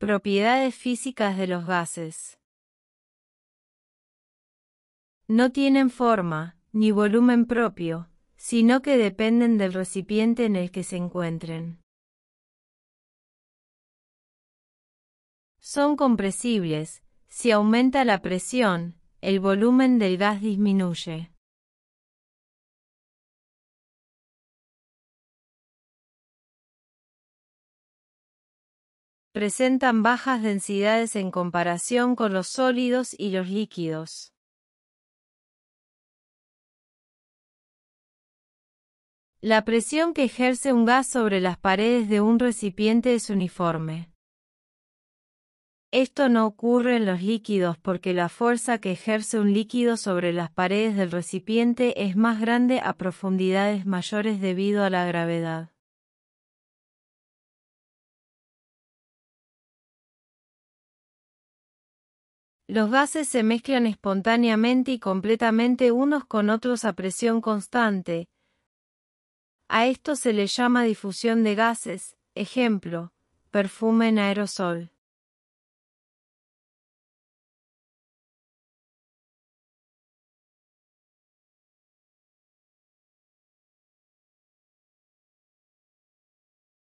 Propiedades físicas de los gases. No tienen forma, ni volumen propio, sino que dependen del recipiente en el que se encuentren. Son compresibles, si aumenta la presión, el volumen del gas disminuye. presentan bajas densidades en comparación con los sólidos y los líquidos. La presión que ejerce un gas sobre las paredes de un recipiente es uniforme. Esto no ocurre en los líquidos porque la fuerza que ejerce un líquido sobre las paredes del recipiente es más grande a profundidades mayores debido a la gravedad. Los gases se mezclan espontáneamente y completamente unos con otros a presión constante. A esto se le llama difusión de gases, ejemplo, perfume en aerosol.